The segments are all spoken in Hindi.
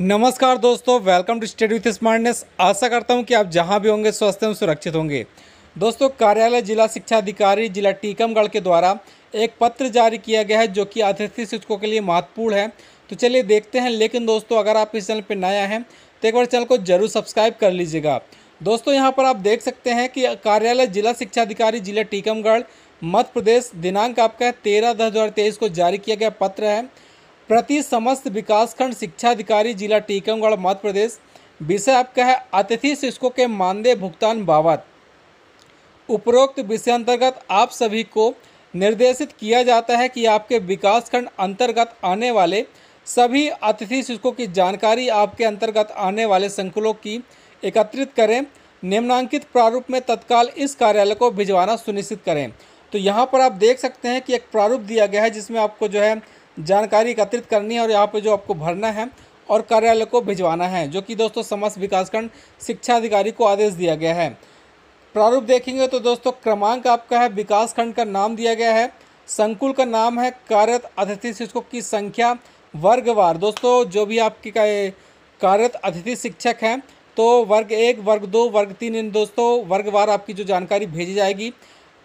नमस्कार दोस्तों welcome to study with smartness आशा करता हूं कि आप जहां भी होंगे स्वस्थ एवं सुरक्षित होंगे दोस्तों कार्यालय जिला शिक्षा अधिकारी जिला टीकमगढ़ के द्वारा एक पत्र जारी किया गया है जो कि अतिथि शिक्षकों के लिए महत्वपूर्ण है तो चलिए देखते हैं लेकिन दोस्तों अगर आप इस चैनल पर नया हैं तो एक बार चैनल को जरूर सब्सक्राइब कर लीजिएगा दोस्तों यहाँ पर आप देख सकते हैं कि कार्यालय जिला शिक्षा अधिकारी जिला टीकमगढ़ मध्य प्रदेश दिनांक आपका तेरह दस को जारी किया गया पत्र है प्रति समस्त विकासखंड शिक्षा अधिकारी जिला टीकमगढ़ मध्य प्रदेश विषय आपका है अतिथि शिक्षकों के मानदेय भुगतान बाबत उपरोक्त विषय अंतर्गत आप सभी को निर्देशित किया जाता है कि आपके विकासखंड अंतर्गत आने वाले सभी अतिथि शिक्षकों की जानकारी आपके अंतर्गत आने वाले संकुलों की एकत्रित करें निम्नांकित प्रारूप में तत्काल इस कार्यालय को भिजवाना सुनिश्चित करें तो यहाँ पर आप देख सकते हैं कि एक प्रारूप दिया गया है जिसमें आपको जो है जानकारी एकत्रित करनी है और यहाँ पे जो आपको भरना है और कार्यालय को भिजवाना है जो कि दोस्तों समस्त विकासखंड शिक्षा अधिकारी को आदेश दिया गया है प्रारूप देखेंगे तो दोस्तों क्रमांक आपका है विकासखंड का नाम दिया गया है संकुल का नाम है कार्यरत अतिथि शिक्षकों की संख्या वर्गवार दोस्तों जो भी आपके कार्यरत अतिथि शिक्षक हैं तो वर्ग एक वर्ग दो वर्ग तीन इन दोस्तों वर्गवार आपकी जो जानकारी भेजी जाएगी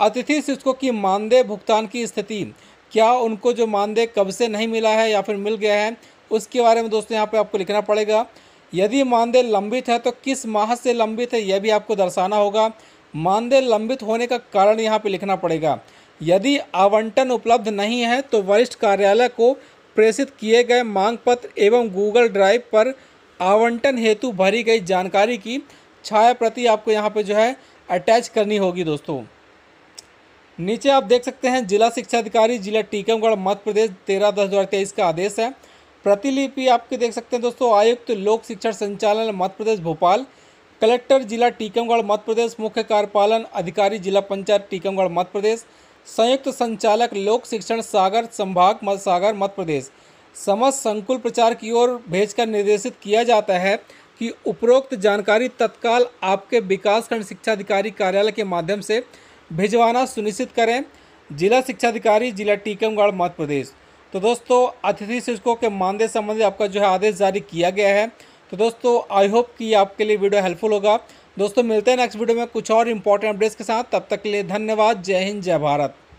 अतिथि शिक्षकों की मानदेय भुगतान की स्थिति क्या उनको जो मानदेय कब से नहीं मिला है या फिर मिल गया है उसके बारे में दोस्तों यहाँ पर आपको लिखना पड़ेगा यदि मानदेय लंबित है तो किस माह से लंबित है यह भी आपको दर्शाना होगा मानदेय लंबित होने का कारण यहाँ पे लिखना पड़ेगा यदि आवंटन उपलब्ध नहीं है तो वरिष्ठ कार्यालय को प्रेषित किए गए मांग पत्र एवं गूगल ड्राइव पर आवंटन हेतु भरी गई जानकारी की छाया प्रति आपको यहाँ पे जो है अटैच करनी होगी दोस्तों नीचे आप देख सकते हैं जिला शिक्षा अधिकारी जिला टीकमगढ़ मध्य प्रदेश तेरह दस दो का आदेश है प्रतिलिपि आपके देख सकते हैं दोस्तों आयुक्त तो लोक शिक्षण संचालन मध्य प्रदेश भोपाल कलेक्टर जिला टीकमगढ़ मध्य प्रदेश मुख्य कार्यपालन अधिकारी जिला पंचायत टीकमगढ़ मध्य प्रदेश संयुक्त संचालक लोक शिक्षण सागर संभाग मध्य सागर मध्य प्रदेश समस्त संकुल प्रचार की ओर भेजकर निर्देशित किया जाता है कि उपरोक्त जानकारी तत्काल आपके विकासखंड शिक्षा अधिकारी कार्यालय के माध्यम से भिजवाना सुनिश्चित करें जिला शिक्षा अधिकारी जिला टीकमगढ़ मध्य प्रदेश तो दोस्तों अतिथि शिक्षकों के मानदेय संबंधी आपका जो है आदेश जारी किया गया है तो दोस्तों आई होप कि आपके लिए वीडियो हेल्पफुल होगा दोस्तों मिलते हैं नेक्स्ट वीडियो में कुछ और इंपॉर्टेंट अपडेट्स के साथ तब तक के लिए धन्यवाद जय हिंद जय भारत